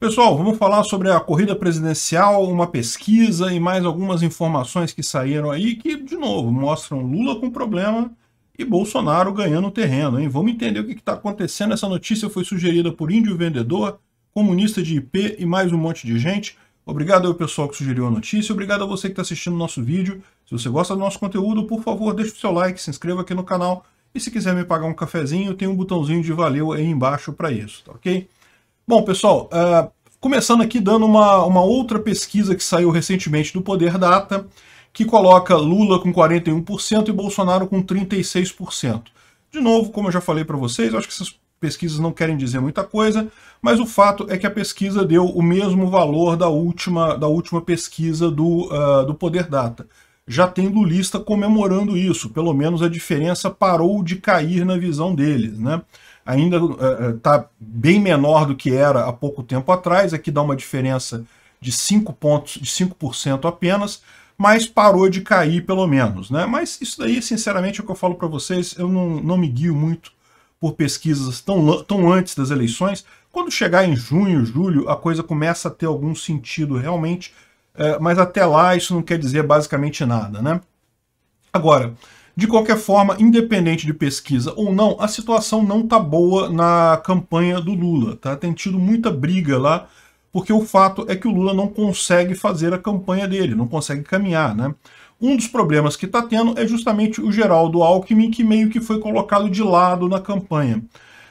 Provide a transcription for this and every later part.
Pessoal, vamos falar sobre a corrida presidencial, uma pesquisa e mais algumas informações que saíram aí que, de novo, mostram Lula com problema e Bolsonaro ganhando terreno. Hein? Vamos entender o que está acontecendo. Essa notícia foi sugerida por Índio Vendedor, comunista de IP e mais um monte de gente. Obrigado ao pessoal que sugeriu a notícia, obrigado a você que está assistindo o nosso vídeo. Se você gosta do nosso conteúdo, por favor, deixe o seu like, se inscreva aqui no canal e se quiser me pagar um cafezinho, tem um botãozinho de valeu aí embaixo para isso, tá ok? Bom, pessoal, uh, começando aqui dando uma, uma outra pesquisa que saiu recentemente do Poder Data, que coloca Lula com 41% e Bolsonaro com 36%. De novo, como eu já falei para vocês, acho que essas pesquisas não querem dizer muita coisa, mas o fato é que a pesquisa deu o mesmo valor da última, da última pesquisa do, uh, do Poder Data. Já tem lulista comemorando isso, pelo menos a diferença parou de cair na visão deles, né? ainda está eh, eh, uh, bem menor do que era há pouco tempo atrás, aqui dá uma diferença de 5 pontos, de 5% apenas, mas parou de cair pelo menos. Né? Mas isso daí, sinceramente, é o que eu falo para vocês, eu não, não me guio muito por pesquisas tão, tão antes das eleições. Quando chegar em junho, julho, a coisa começa a ter algum sentido realmente, eh, mas até lá isso não quer dizer basicamente nada. Né? Agora, de qualquer forma, independente de pesquisa ou não, a situação não tá boa na campanha do Lula, tá? Tem tido muita briga lá, porque o fato é que o Lula não consegue fazer a campanha dele, não consegue caminhar, né? Um dos problemas que está tendo é justamente o Geraldo Alckmin, que meio que foi colocado de lado na campanha.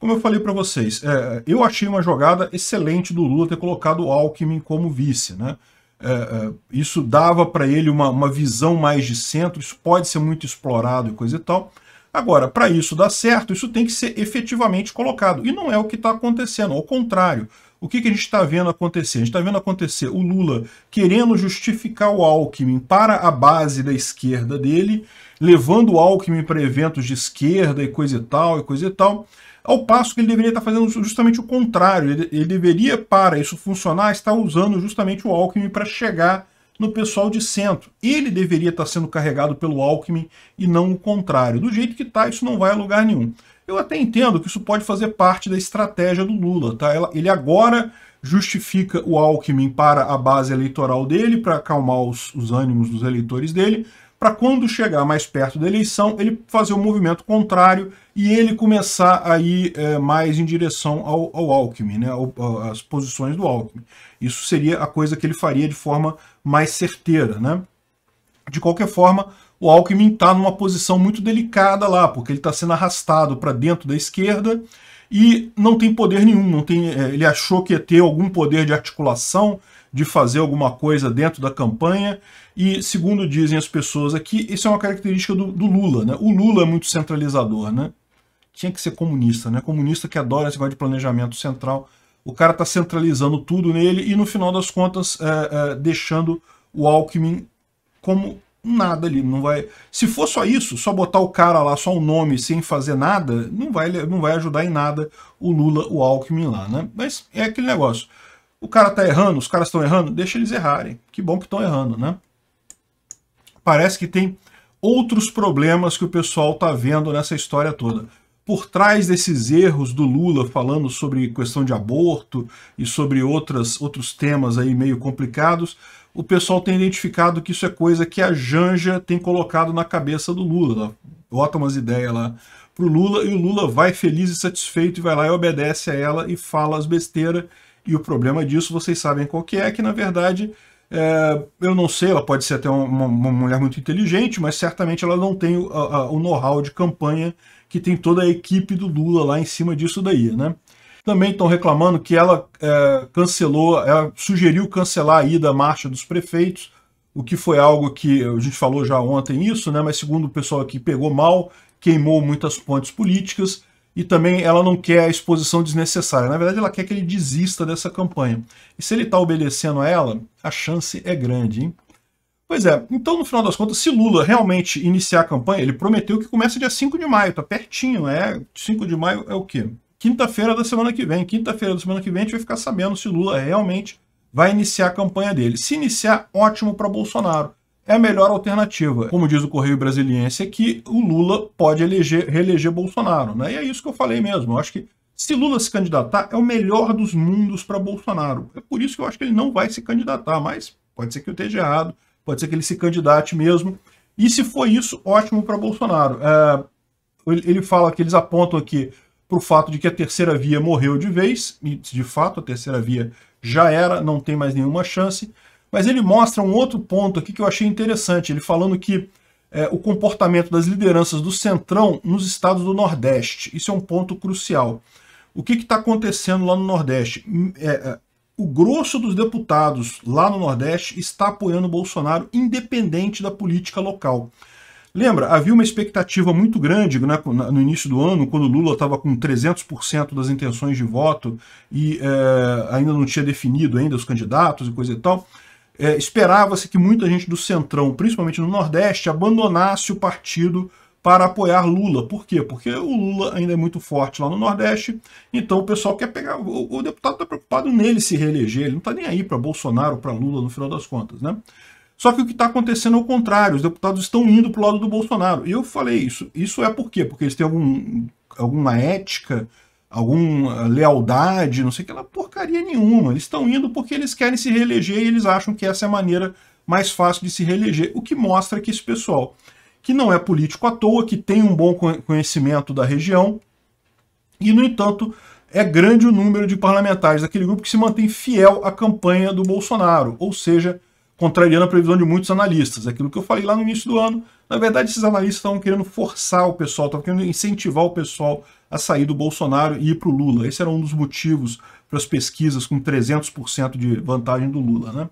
Como eu falei para vocês, é, eu achei uma jogada excelente do Lula ter colocado o Alckmin como vice, né? É, é, isso dava para ele uma, uma visão mais de centro, isso pode ser muito explorado e coisa e tal. Agora, para isso dar certo, isso tem que ser efetivamente colocado. E não é o que está acontecendo, ao contrário. O que, que a gente está vendo acontecer? A gente está vendo acontecer o Lula querendo justificar o Alckmin para a base da esquerda dele, levando o Alckmin para eventos de esquerda e coisa e tal, e coisa e tal. Ao passo que ele deveria estar fazendo justamente o contrário. Ele, ele deveria, para isso funcionar, estar usando justamente o Alckmin para chegar no pessoal de centro. Ele deveria estar sendo carregado pelo Alckmin e não o contrário. Do jeito que está, isso não vai a lugar nenhum. Eu até entendo que isso pode fazer parte da estratégia do Lula. Tá? Ele agora justifica o Alckmin para a base eleitoral dele, para acalmar os, os ânimos dos eleitores dele, para quando chegar mais perto da eleição, ele fazer o um movimento contrário e ele começar a ir é, mais em direção ao, ao Alckmin, né, ao, posições do Alckmin. Isso seria a coisa que ele faria de forma mais certeira. Né? De qualquer forma, o Alckmin está numa posição muito delicada lá, porque ele está sendo arrastado para dentro da esquerda e não tem poder nenhum, não tem, é, ele achou que ia ter algum poder de articulação, de fazer alguma coisa dentro da campanha. E, segundo dizem as pessoas aqui, isso é uma característica do, do Lula. Né? O Lula é muito centralizador, né? Tinha que ser comunista, né? Comunista que adora esse negócio de planejamento central. O cara está centralizando tudo nele e, no final das contas, é, é, deixando o Alckmin como nada ali, não vai. Se for só isso, só botar o cara lá, só o um nome, sem fazer nada, não vai, não vai ajudar em nada o Lula, o Alckmin lá, né? Mas é aquele negócio. O cara tá errando, os caras estão errando, deixa eles errarem. Que bom que estão errando, né? Parece que tem outros problemas que o pessoal tá vendo nessa história toda. Por trás desses erros do Lula falando sobre questão de aborto e sobre outras, outros temas aí meio complicados, o pessoal tem identificado que isso é coisa que a Janja tem colocado na cabeça do Lula. bota umas ideias lá pro Lula e o Lula vai feliz e satisfeito e vai lá e obedece a ela e fala as besteiras e o problema disso, vocês sabem qual que é, que na verdade, é, eu não sei, ela pode ser até uma, uma, mulher muito inteligente, mas certamente ela não tem o, a, o know-how de campanha que tem toda a equipe do Lula lá em cima disso daí, né? Também estão reclamando que ela é, cancelou, ela é, sugeriu cancelar a ida à marcha dos prefeitos, o que foi algo que a gente falou já ontem isso, né? Mas segundo o pessoal aqui, pegou mal, queimou muitas pontes políticas, e também ela não quer a exposição desnecessária. Na verdade, ela quer que ele desista dessa campanha. E se ele está obedecendo a ela, a chance é grande, hein? Pois é, então no final das contas, se Lula realmente iniciar a campanha, ele prometeu que começa dia 5 de maio, tá pertinho, é 5 de maio é o quê? Quinta-feira da semana que vem. Quinta-feira da semana que vem a gente vai ficar sabendo se Lula realmente vai iniciar a campanha dele. Se iniciar, ótimo para Bolsonaro é a melhor alternativa. Como diz o Correio Brasiliense que o Lula pode eleger, reeleger Bolsonaro. Né? E é isso que eu falei mesmo. Eu acho que se Lula se candidatar, é o melhor dos mundos para Bolsonaro. É por isso que eu acho que ele não vai se candidatar, mas pode ser que eu esteja errado, pode ser que ele se candidate mesmo. E se for isso, ótimo para Bolsonaro. É, ele fala que eles apontam aqui para o fato de que a terceira via morreu de vez, e de fato a terceira via já era, não tem mais nenhuma chance. Mas ele mostra um outro ponto aqui que eu achei interessante, ele falando que é, o comportamento das lideranças do Centrão nos estados do Nordeste. Isso é um ponto crucial. O que está acontecendo lá no Nordeste? Hum, é, é, o grosso dos deputados lá no Nordeste está apoiando o Bolsonaro, independente da política local. Lembra, havia uma expectativa muito grande né, no início do ano, quando Lula estava com 300% das intenções de voto e é, ainda não tinha definido ainda os candidatos e coisa e tal. É, Esperava-se que muita gente do Centrão, principalmente no Nordeste, abandonasse o partido para apoiar Lula. Por quê? Porque o Lula ainda é muito forte lá no Nordeste, então o pessoal quer pegar. O, o deputado está preocupado nele se reeleger, ele não está nem aí para Bolsonaro, para Lula, no final das contas, né? Só que o que está acontecendo é o contrário, os deputados estão indo para o lado do Bolsonaro. E eu falei isso. Isso é por quê? Porque eles têm algum, alguma ética alguma ah, lealdade, não sei que lá, porcaria nenhuma. Eles estão indo porque eles querem se reeleger e eles acham que essa é a maneira mais fácil de se reeleger, o que mostra que esse pessoal, que não é político à toa, que tem um bom conhecimento da região, e, no entanto, é grande o número de parlamentares daquele grupo que se mantém fiel à campanha do Bolsonaro, ou seja, contrariando a previsão de muitos analistas. Aquilo que eu falei lá no início do ano, na verdade, esses analistas estavam querendo forçar o pessoal, estavam querendo incentivar o pessoal a sair do Bolsonaro e ir para o Lula. Esse era um dos motivos para as pesquisas com 300% de vantagem do Lula. Né?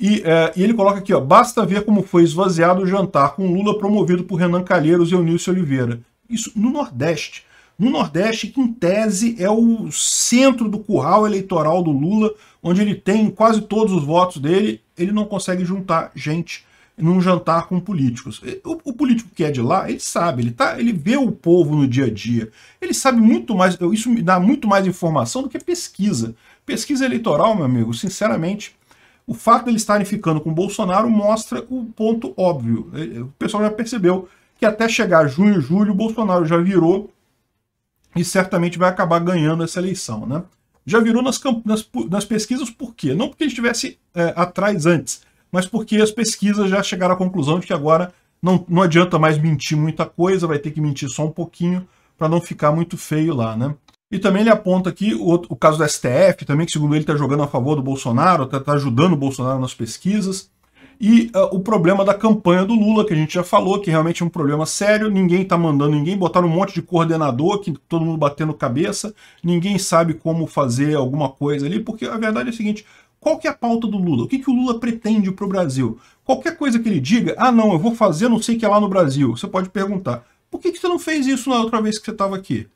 E, é, e ele coloca aqui, ó, basta ver como foi esvaziado o jantar com Lula promovido por Renan Calheiros e Eunice Oliveira. Isso no Nordeste. No Nordeste, que em tese é o centro do curral eleitoral do Lula, onde ele tem quase todos os votos dele, ele não consegue juntar gente num jantar com políticos. O, o, político que é de lá, ele sabe, ele, tá, ele vê o povo no dia a dia. Ele sabe muito mais, isso me dá muito mais informação do que pesquisa. Pesquisa eleitoral, meu amigo, sinceramente, o fato de eles estarem ficando com Bolsonaro mostra o um ponto óbvio. O pessoal já percebeu que até chegar junho, julho, o Bolsonaro já virou e certamente vai acabar ganhando essa eleição. Né? Já virou nas, nas, nas pesquisas por quê? Não porque ele estivesse é, atrás antes, mas porque as pesquisas já chegaram à conclusão de que agora não, não adianta mais mentir muita coisa, vai ter que mentir só um pouquinho para não ficar muito feio lá, né? E também ele aponta aqui o, o caso do STF, também que segundo ele está jogando a favor do Bolsonaro, está tá ajudando o Bolsonaro nas pesquisas. E uh, o problema da campanha do Lula, que a gente já falou, que realmente é um problema sério, ninguém está mandando ninguém, botaram um monte de coordenador, que todo mundo batendo cabeça, ninguém sabe como fazer alguma coisa ali, porque a verdade é a seguinte, qual que é a pauta do Lula? O que, que o Lula pretende para o Brasil? Qualquer coisa que ele diga, ah não, eu vou fazer não sei o que é lá no Brasil, você pode perguntar, por que, que você não fez isso na outra vez que você estava aqui? O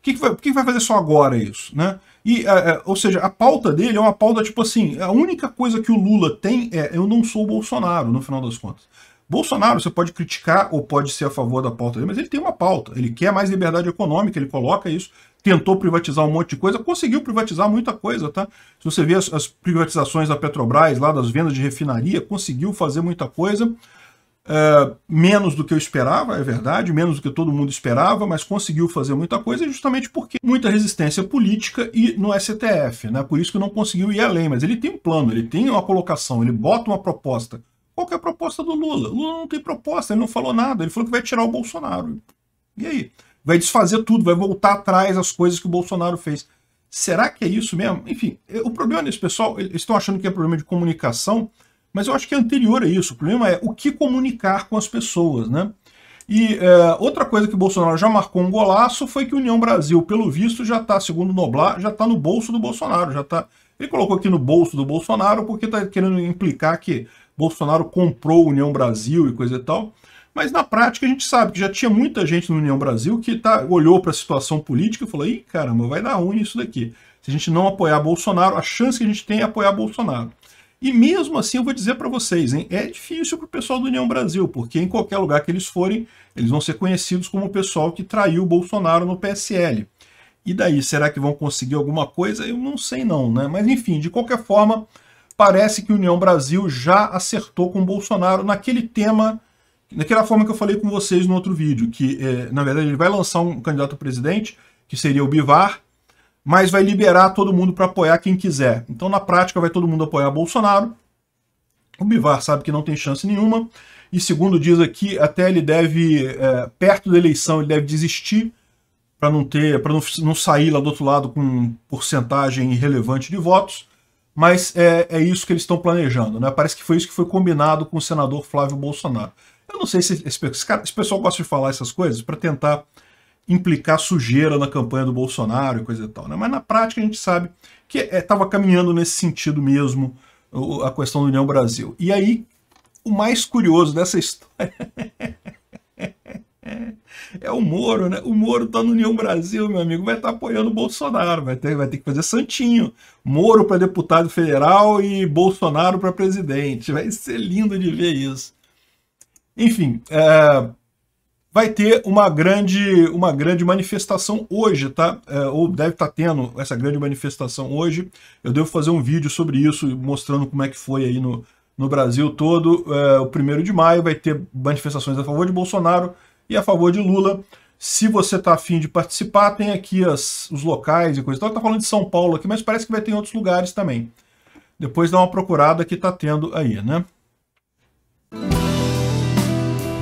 que, que, vai, por que, vai fazer só agora isso? Né? E, é, é, ou seja, a pauta dele é uma pauta tipo assim, a única coisa que o Lula tem é eu não sou o Bolsonaro, no final das contas. Bolsonaro você pode criticar ou pode ser a favor da pauta dele, mas ele tem uma pauta. Ele quer mais liberdade econômica, ele coloca isso tentou privatizar um monte de coisa, conseguiu privatizar muita coisa, tá? Se você vê as, as privatizações da Petrobras, lá das vendas de refinaria, conseguiu fazer muita coisa, é, menos do que eu esperava, é verdade, menos do que todo mundo esperava, mas conseguiu fazer muita coisa justamente porque muita resistência política e no STF, né? Por isso que não conseguiu ir além, mas ele tem um plano, ele tem uma colocação, ele bota uma proposta. Qual é a proposta do Lula? Lula não tem proposta, ele não falou nada, ele falou que vai tirar o Bolsonaro. E aí? vai desfazer tudo, vai voltar atrás as coisas que o Bolsonaro fez. Será que é isso mesmo? Enfim, é, o problema nesse pessoal, eles estão achando que é problema de comunicação, mas eu acho que é anterior a isso. O problema é o que comunicar com as pessoas, né? E é, outra coisa que o Bolsonaro já marcou um golaço foi que União Brasil, pelo visto, já está, segundo Noblar, já está no bolso do Bolsonaro. já tá... Ele colocou aqui no bolso do Bolsonaro porque está querendo implicar que Bolsonaro comprou União Brasil e coisa e tal. Mas na prática a gente sabe que já tinha muita gente no União Brasil que tá, olhou para a situação política e falou: ih, caramba, vai dar ruim isso daqui. Se a gente não apoiar Bolsonaro, a chance que a gente tem é apoiar Bolsonaro. E mesmo assim, eu vou dizer para vocês, hein, é difícil para o pessoal do União Brasil, porque em qualquer lugar que eles forem, eles vão ser conhecidos como o pessoal que traiu o Bolsonaro no PSL. E daí, será que vão conseguir alguma coisa? Eu não sei não, né? Mas enfim, de qualquer forma, parece que o União Brasil já acertou com o Bolsonaro naquele tema Daquela forma que eu falei com vocês no outro vídeo, que é, na verdade ele vai lançar um candidato a presidente, que seria o Bivar, mas vai liberar todo mundo para apoiar quem quiser. Então na prática vai todo mundo apoiar Bolsonaro. O Bivar sabe que não tem chance nenhuma, e segundo diz aqui, até ele deve, é, perto da eleição, ele deve desistir para não ter, para não, não sair lá do outro lado com porcentagem irrelevante de votos, mas é, é isso que eles estão planejando, né? Parece que foi isso que foi combinado com o senador Flávio Bolsonaro. Eu não sei se esse, esse pessoal gosta de falar essas coisas para tentar implicar sujeira na campanha do Bolsonaro e coisa e tal, né? Mas na prática a gente sabe que estava é, caminhando nesse sentido mesmo a questão da União Brasil. E aí, o mais curioso dessa história é o Moro, né? O Moro tá no União Brasil, meu amigo, vai estar tá apoiando o Bolsonaro, vai ter, vai ter que fazer santinho. Moro para deputado federal e Bolsonaro para presidente. Vai ser lindo de ver isso. Enfim, é, vai ter uma grande, uma grande manifestação hoje, tá? É, ou deve estar tá tendo essa grande manifestação hoje. Eu devo fazer um vídeo sobre isso, mostrando como é que foi aí no, no Brasil todo. É, o primeiro de maio vai ter manifestações a favor de Bolsonaro e a favor de Lula. Se você está afim de participar, tem aqui as, os locais e coisa. Então, está falando de São Paulo aqui, mas parece que vai ter em outros lugares também. Depois dá uma procurada que está tendo aí, né?